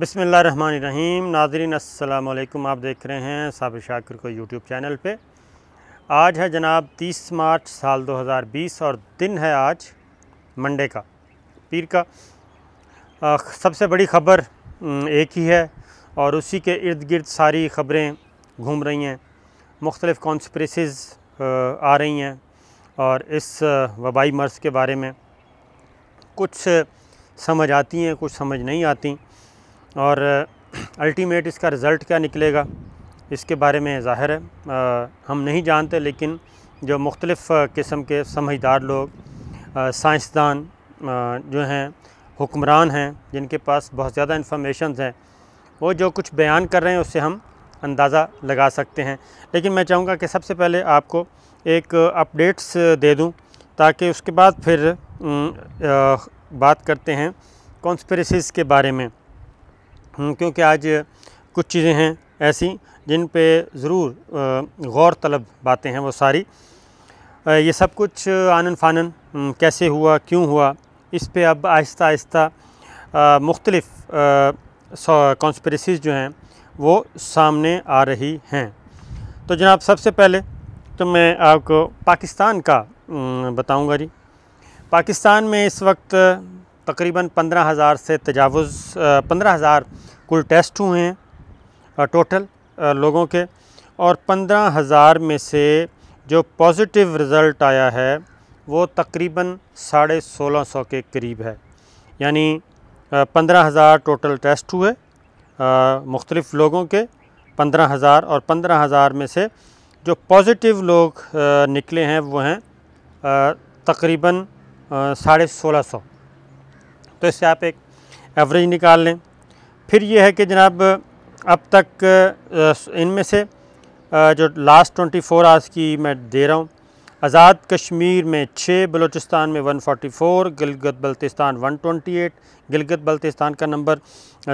बसमिल रहीम नाजरीन अल्लाम आप देख रहे हैं साबिर शाकिर को यूट्यूब चैनल पे आज है जनाब 30 मार्च साल 2020 और दिन है आज मंडे का पीर का आ, सबसे बड़ी खबर एक ही है और उसी के इर्द गिर्द सारी खबरें घूम रही हैं मुख्तलिफ़ कॉन्सप्रेसिस आ रही हैं और इस वबाई मर्ज़ के बारे में कुछ समझ आती हैं कुछ समझ नहीं आती और अल्टीमेट इसका रिज़ल्ट क्या निकलेगा इसके बारे में ज़ाहिर है आ, हम नहीं जानते लेकिन जो मुख्तलफ़ किस्म के समझदार लोग साइंसदान जो हैं हुक्मरान हैं जिनके पास बहुत ज़्यादा इन्फॉर्मेशन हैं वो जो कुछ बयान कर रहे हैं उससे हम अंदाज़ा लगा सकते हैं लेकिन मैं चाहूँगा कि सबसे पहले आपको एक अपडेट्स दे दूँ ताकि उसके बाद फिर बात करते हैं कॉन्सपेरिस के बारे में क्योंकि आज कुछ चीज़ें हैं ऐसी जिन पे ज़रूर गौर तलब बातें हैं वो सारी ये सब कुछ आनन फ़ानन कैसे हुआ क्यों हुआ इस पर अब आहिस्ता आहिस्ता मुख्तलफ़ कॉन्स्परेसीज़ जो हैं वो सामने आ रही हैं तो जनाब सबसे पहले तो मैं आपको पाकिस्तान का बताऊंगा जी पाकिस्तान में इस वक्त तकरीबन पंद्रह हज़ार से तजावज़ पंद्रह हज़ार कुल टेस्ट हुए हैं टोटल लोगों के और पंद्रह हज़ार में से जो पॉजिटिव रिज़ल्ट आया है वो तकरीबन साढ़े सोलह सौ के करीब है यानी पंद्रह हज़ार टोटल टेस्ट हुए मुख्तलिफ़ लोगों के पंद्रह हज़ार और पंद्रह हज़ार में से जो पॉजिटिव लोग निकले हैं वो हैं तकरीबन साढ़े सोलह सौ तो इससे आप एक एवरेज निकाल लें फिर ये है कि जनाब अब तक इनमें से जो लास्ट ट्वेंटी फोर आवर्स की मैं दे रहा हूँ आज़ाद कश्मीर में छः बलोचिस्तान में 144 गिलगत बल्तिस्तान एट गिलगत बल्तिस्तान का नंबर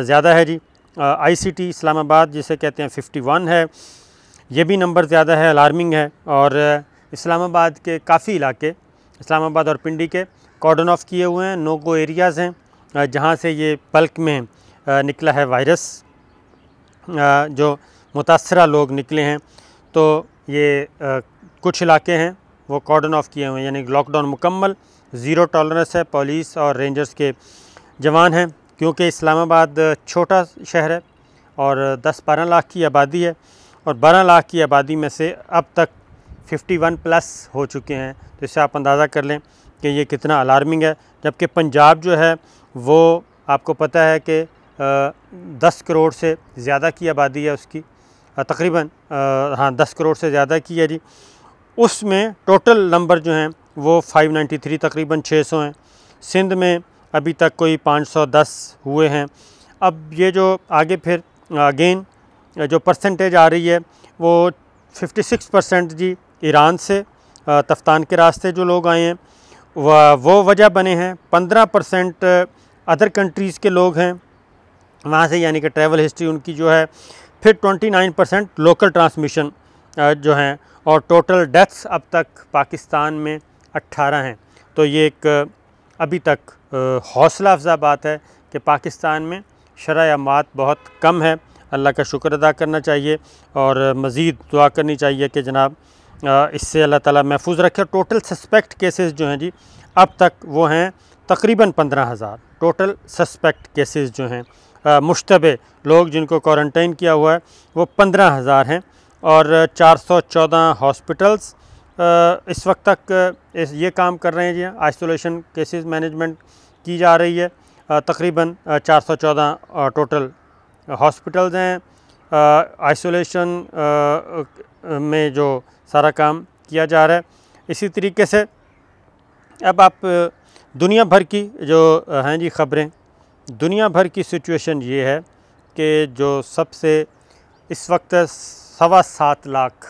ज़्यादा है जी आईसीटी इस्लामाबाद जिसे कहते हैं 51 है ये भी नंबर ज़्यादा है अलार्मिंग है और इस्लामाबाद के काफ़ी इलाके इस्लामाबाद और पिंडी के कॉर्डन ऑफ किए हुए हैं नो गो एरियाज़ हैं जहाँ से ये बल्क में निकला है वायरस जो मुतासर लोग निकले हैं तो ये कुछ इलाके हैं वो कॉर्डन ऑफ किए हुए हैं यानी लॉकडाउन मुकम्मल ज़ीरो टॉलरेंस है पुलिस और रेंजर्स के जवान हैं क्योंकि इस्लामाबाद छोटा शहर है और 10-12 लाख की आबादी है और 12 लाख की आबादी में से अब तक 51 प्लस हो चुके हैं तो इससे आप अंदाज़ा कर लें कि ये कितना अलार्मिंग है जबकि पंजाब जो है वो आपको पता है कि दस करोड़ से ज़्यादा की आबादी है उसकी तकरीबन हाँ दस करोड़ से ज़्यादा की है जी उसमें टोटल नंबर जो हैं वो 593 तकरीबन 600 हैं सिंध में अभी तक कोई 510 हुए हैं अब ये जो आगे फिर अगेन जो परसेंटेज आ रही है वो 56 परसेंट जी ईरान से तफ्तान के रास्ते जो लोग आए हैं वो वजह बने हैं 15 परसेंट अदर कंट्रीज़ के लोग हैं वहाँ से यानी कि ट्रैवल हिस्ट्री उनकी जो है फिर 29 परसेंट लोकल ट्रांसमिशन जो हैं और टोटल डेथ्स अब तक पाकिस्तान में 18 हैं तो ये एक अभी तक हौसला अफजा बात है कि पाकिस्तान में शरा मात बहुत कम है अल्लाह का शुक्र अदा करना चाहिए और मज़ीद दुआ करनी चाहिए कि जनाब इससे अल्लाह ताला महफूज रखे टोटल सस्पेक्ट केसेस जो हैं जी अब तक वो हैं तकरीबन पंद्रह हज़ार टोटल सस्पेक्ट केसेस जो हैं मुशतबे लोग जिनको क्वारंटाइन किया हुआ है वो पंद्रह हज़ार हैं और चार सौ चौदह हॉस्पिटल्स इस वक्त तक इस ये काम कर रहे हैं जी आइसोलेशन केसेस मैनेजमेंट की जा रही है तकरीबन चौदह टोटल हॉस्पिटल्स हैं आइसोलेशन में जो सारा काम किया जा रहा है इसी तरीके से अब आप दुनिया भर की जो हैं जी ख़बरें दुनिया भर की सिचुएशन ये है कि जो सबसे इस वक्त सवा सात लाख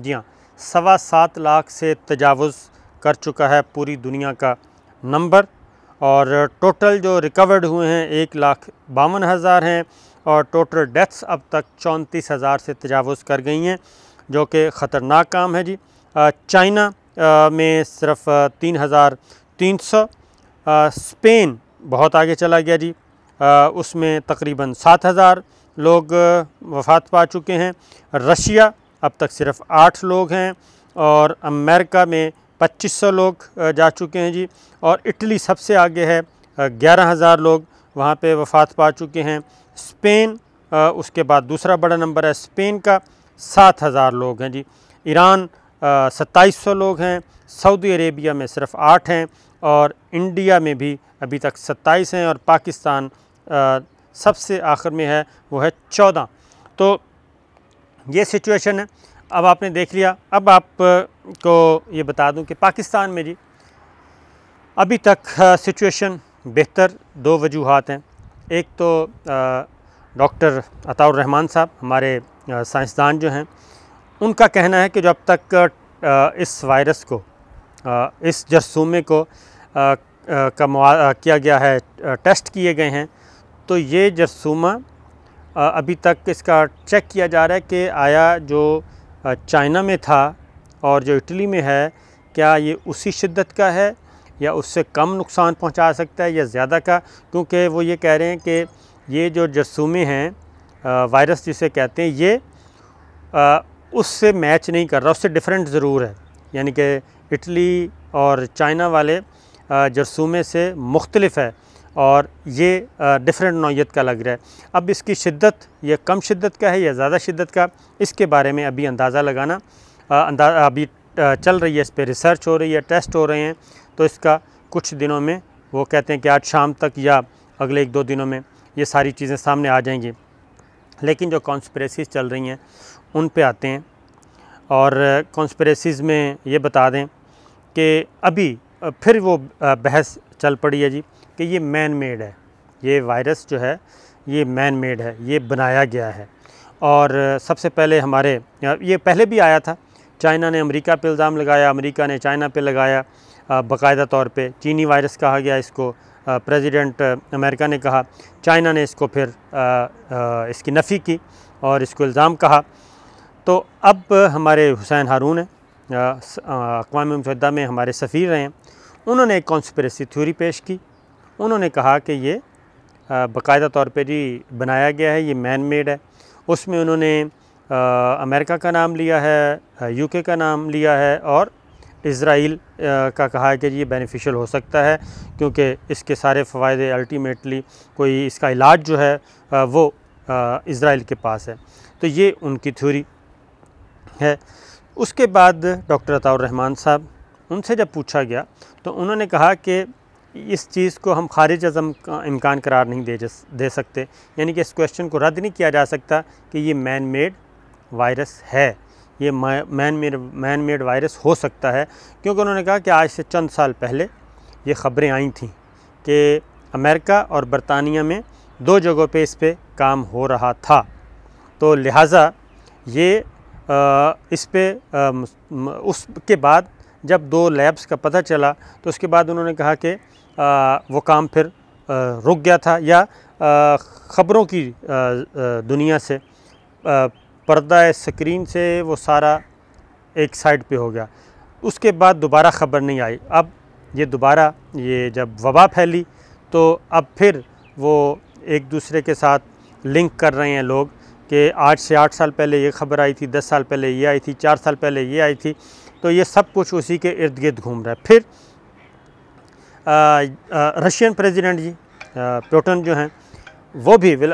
जी हाँ सवा सात लाख से तजावज़ कर चुका है पूरी दुनिया का नंबर और टोटल जो रिकवर्ड हुए हैं एक लाख बावन हज़ार हैं और टोटल डेथ्स अब तक चौंतीस हज़ार से तजावज़ कर गई हैं जो कि ख़तरनाक काम है जी चाइना में सिर्फ तीन हज़ार तीन सौ स्पेन बहुत आगे चला गया जी आ, उसमें तकरीबन सात हज़ार लोग वफात पा चुके हैं रशिया अब तक सिर्फ आठ लोग हैं और अमेरिका में पच्चीस सौ लोग जा चुके हैं जी और इटली सबसे आगे है ग्यारह हज़ार लोग वहाँ पे वफात पा चुके हैं स्पेन उसके बाद दूसरा बड़ा नंबर है स्पेन का सात हज़ार लोग हैं जी ईरान सत्ताईस सौ लोग हैं सऊदी अरेबिया में सिर्फ आठ हैं और इंडिया में भी अभी तक 27 हैं और पाकिस्तान सबसे आखिर में है वो है 14 तो ये सिचुएशन है अब आपने देख लिया अब आप को ये बता दूं कि पाकिस्तान में जी अभी तक सिचुएशन बेहतर दो वजूहत हैं एक तो डॉक्टर अताउर रहमान साहब हमारे साइंसदान जो हैं उनका कहना है कि जो अब तक इस वायरस को इस जरसूमे को का मुआ किया गया है टेस्ट किए गए हैं तो ये जरसूमा अभी तक इसका चेक किया जा रहा है कि आया जो चाइना में था और जो इटली में है क्या ये उसी शिद्दत का है या उससे कम नुकसान पहुंचा सकता है या ज़्यादा का क्योंकि वो ये कह रहे हैं कि ये जो जरसूमे हैं वायरस जिसे कहते हैं ये उससे मैच नहीं कर रहा उससे डिफरेंट ज़रूर है यानी कि इटली और चाइना वाले जरसूमे से मुख्तलफ है और ये डिफरेंट नौीयत का लग रहा है अब इसकी शिद्दत यह कम शिद्दत का है या ज़्यादा शिद्दत का इसके बारे में अभी अंदाज़ा लगाना अंदाजा अभी चल रही है इस पर रिसर्च हो रही है टेस्ट हो रहे हैं तो इसका कुछ दिनों में वो कहते हैं कि आज शाम तक या अगले एक दो दिनों में ये सारी चीज़ें सामने आ जाएंगी लेकिन जो कॉन्स्परेसीज़ चल रही हैं उन पर आते हैं और कॉन्स्परेसीज़ में ये बता दें कि अभी फिर वो बहस चल पड़ी है जी कि ये मैन मेड है ये वायरस जो है ये मैन मेड है ये बनाया गया है और सबसे पहले हमारे ये पहले भी आया था चाइना ने अमेरिका पे इल्ज़ाम लगाया अमेरिका ने चाइना पे लगाया बाकायदा तौर पे चीनी वायरस कहा गया इसको प्रेसिडेंट अमेरिका ने कहा चाइना ने इसको फिर आ, आ, इसकी नफ़ी की और इसको इल्ज़ाम कहा तो अब हमारे हुसैन हारून हैं अकवा मुतहदा में हमारे सफ़ीर रहे हैं उन्होंने एक कॉन्स्परेसी थ्योरी पेश की उन्होंने कहा कि ये बाकायदा तौर पर ही बनाया गया है ये मैन मेड है उसमें उन्होंने अमेरिका का नाम लिया है यूके का नाम लिया है और इसराइल का कहा है कि ये बेनिफिशियल हो सकता है क्योंकि इसके सारे फ़वाद अल्टीमेटली कोई इसका इलाज जो है आ, वो इसराइल के पास है तो ये उनकी थ्योरी है उसके बाद डॉक्टर अताउर रहमान साहब उनसे जब पूछा गया तो उन्होंने कहा कि इस चीज़ को हम खारिज अज़म का इम्कान करार नहीं दे दे सकते यानी कि इस क्वेश्चन को रद्द नहीं किया जा सकता कि ये मैन मेड वायरस है ये man made man made virus हो सकता है क्योंकि उन्होंने कहा कि आज से चंद साल पहले ये ख़बरें आई थी कि अमेरिका और बरतानिया में दो जगहों पे इस पर काम हो रहा था तो लिहाजा ये इस पर उसके बाद जब दो लैब्स का पता चला तो उसके बाद उन्होंने कहा कि वो काम फिर रुक गया था या ख़बरों की दुनिया से पर्दा स्क्रीन से वो सारा एक साइड पे हो गया उसके बाद दोबारा ख़बर नहीं आई अब ये दोबारा ये जब वबा फैली तो अब फिर वो एक दूसरे के साथ लिंक कर रहे हैं लोग कि आठ से आठ साल पहले ये खबर आई थी दस साल पहले ये आई थी चार साल पहले ये आई थी तो ये सब कुछ उसी के इर्द गिर्द घूम रहा है फिर रशियन प्रेसिडेंट जी पुटिन जो हैं वो भी विल,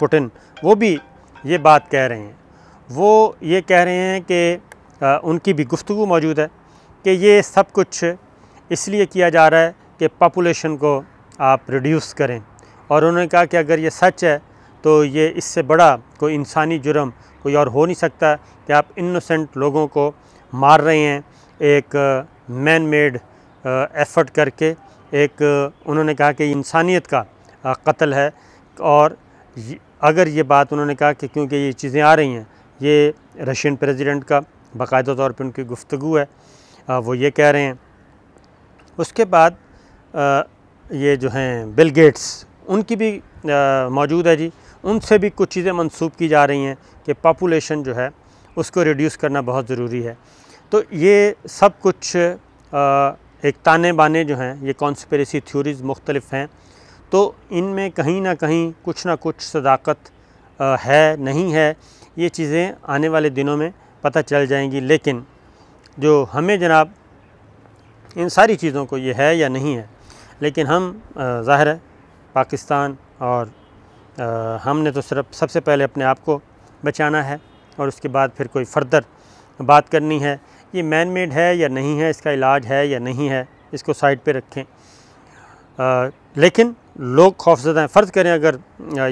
पुटिन वो भी ये बात कह रहे हैं वो ये कह रहे हैं कि उनकी भी गुफ्तु मौजूद है कि ये सब कुछ इसलिए किया जा रहा है कि पापुलेशन को आप रिड्यूस करें और उन्होंने कहा कि अगर ये सच है तो ये इससे बड़ा कोई इंसानी जुर्म कोई और हो नहीं सकता कि आप इनोसेंट लोगों को मार रहे हैं एक मैन मेड एफर्ट करके एक uh, उन्होंने कहा कि इंसानियत का uh, कत्ल है और अगर ये बात उन्होंने कहा कि क्योंकि ये चीज़ें आ रही हैं ये रशियन प्रेसिडेंट का बाकायदा तौर पर उनकी गुफ्तु है uh, वो ये कह रहे हैं उसके बाद ये जो हैं बिल गेट्स उनकी भी मौजूद है जी उनसे भी कुछ चीज़ें मनसूब की जा रही हैं कि पापुलेशन जो है उसको रिड्यूस करना बहुत ज़रूरी है तो ये सब कुछ आ, एक ताने बाने जो हैं ये कॉन्स्परेसी थ्योरीज़ मुख्तलफ़ हैं तो इनमें कहीं ना कहीं कुछ ना कुछ सदाकत है नहीं है ये चीज़ें आने वाले दिनों में पता चल जाएंगी लेकिन जो हमें जनाब इन सारी चीज़ों को ये है या नहीं है लेकिन हम ज़ाहिर है पाकिस्तान और आ, हमने तो सिर्फ सबसे पहले अपने आप को बचाना है और उसके बाद फिर कोई फर्दर बात करनी है ये मैन मेड है या नहीं है इसका इलाज है या नहीं है इसको साइड पे रखें आ, लेकिन लोग खौफजदा हैं फ़र्ज़ करें अगर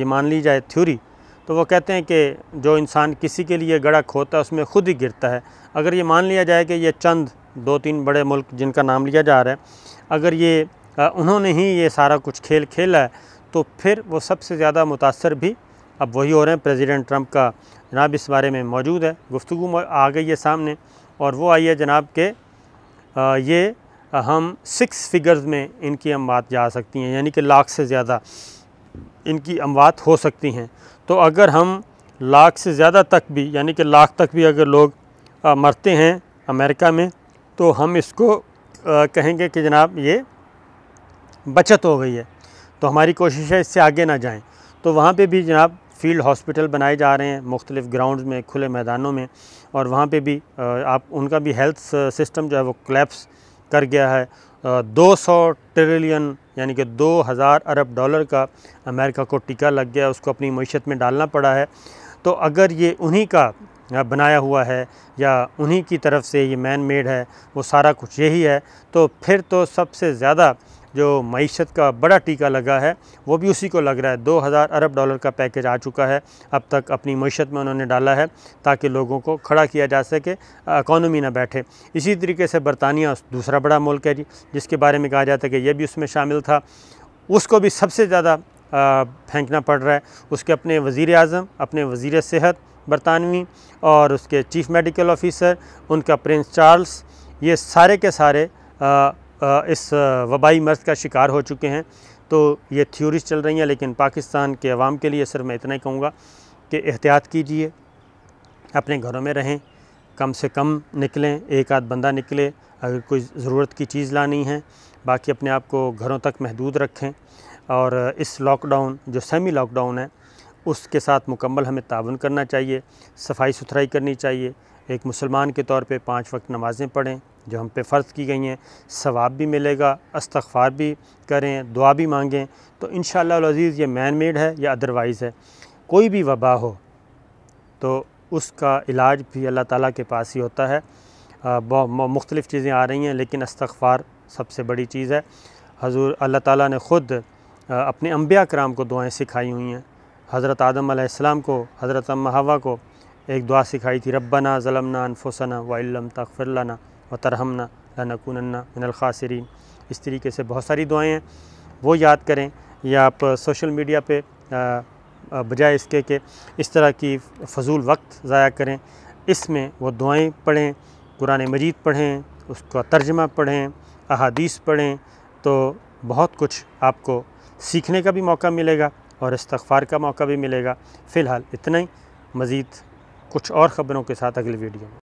ये मान ली जाए थ्योरी तो वो कहते हैं कि जो इंसान किसी के लिए गड़ा खोता है उसमें ख़ुद ही गिरता है अगर ये मान लिया जाए कि ये चंद दो तीन बड़े मुल्क जिनका नाम लिया जा रहा है अगर ये उन्होंने ही ये सारा कुछ खेल खेला है तो फिर वो सबसे ज़्यादा मुतासर भी अब वही हो रहे हैं प्रेसिडेंट ट्रंप का जनाब इस बारे में मौजूद है गुफ्तु आ गई है सामने और वो आई है जनाब के ये हम सिक्स फिगर्स में इनकी अमवात जा सकती हैं यानी कि लाख से ज़्यादा इनकी अमवात हो सकती हैं तो अगर हम लाख से ज़्यादा तक भी यानी कि लाख तक भी अगर लोग मरते हैं अमेरिका में तो हम इसको कहेंगे कि जनाब ये बचत हो गई है तो हमारी कोशिश है इससे आगे ना जाएं तो वहाँ पे भी जनाब फील्ड हॉस्पिटल बनाए जा रहे हैं मुख्तलिफ ग्राउंड में खुले मैदानों में और वहाँ पे भी आप उनका भी हेल्थ सिस्टम जो है वो क्लैप्स कर गया है दो सौ ट्रिलियन यानी कि दो हज़ार अरब डॉलर का अमेरिका को टीका लग गया उसको अपनी मीशत में डालना पड़ा है तो अगर ये उन्हीं का बनाया हुआ है या उन्हीं की तरफ से ये मैन मेड है वो सारा कुछ यही है तो फिर तो सबसे ज़्यादा जो मीशत का बड़ा टीका लगा है वो भी उसी को लग रहा है दो हज़ार अरब डॉलर का पैकेज आ चुका है अब तक अपनी मीशत में उन्होंने डाला है ताकि लोगों को खड़ा किया जा सके इकानमी ना बैठे इसी तरीके से बरतानिया दूसरा बड़ा मुल्क है जी जिसके बारे में कहा जाता है कि यह भी उसमें शामिल था उसको भी सबसे ज़्यादा फेंकना पड़ रहा है उसके अपने वज़ी अजम अपने वज़ी सेहत बरतानवी और उसके चीफ़ मेडिकल ऑफिसर उनका प्रिंस चार्ल्स ये सारे के सारे आ, इस वबाई मर्ज़ का शिकार हो चुके हैं तो ये थ्योरीज चल रही हैं लेकिन पाकिस्तान के अवाम के लिए सिर्फ मैं इतना ही कहूँगा कि एहतियात कीजिए अपने घरों में रहें कम से कम निकलें एक आध बंदा निकले अगर कोई ज़रूरत की चीज़ लानी है बाकी अपने आप को घरों तक महदूद रखें और इस लॉकडाउन जो सेमी लॉकडाउन है उसके साथ मुकम्मल हमें ताउन करना चाहिए सफाई सुथराई करनी चाहिए एक मुसलमान के तौर पे पांच वक्त नमाज़ें पढ़ें जो हम पे फ़र्ज़ की गई हैं सवाब भी मिलेगा अस्तगफार भी करें दुआ भी मांगें तो इन शज़ीज़ ये मैन मेड है या अदरवाइज़ है कोई भी वबा हो तो उसका इलाज भी अल्लाह ताला के पास ही होता है मुख्तलिफ़ चीज़ें आ रही हैं लेकिन अस्तगफार सबसे बड़ी चीज़ है हजूर अल्लाह ताला ने ख़ुद अपने अम्बिया कराम को दुआएं सिखाई हुई हैं हज़रत आदम आसमाम को हज़रत हवा को एक दुआ सिखाई थी रब्बना ज़लमना अनफोसना वाइलम तकफ़िरलाना व तरहमना लनकुनन्ना मिनलखासरीन इस तरीके से बहुत सारी दुआएँ हैं वो याद करें या आप सोशल मीडिया पर बजाय इसके कि इस तरह की फजूल वक्त ज़ाया करें इसमें वो दुआएँ पढ़ें कुरान मजीद पढ़ें उसका तर्जमा पढ़ें अहादीस पढ़ें तो बहुत कुछ आपको सीखने का भी मौका मिलेगा और इस्तफ़ार का मौका भी मिलेगा फ़िलहाल इतना ही मज़ीद कुछ और ख़बरों के साथ अगली वीडियो में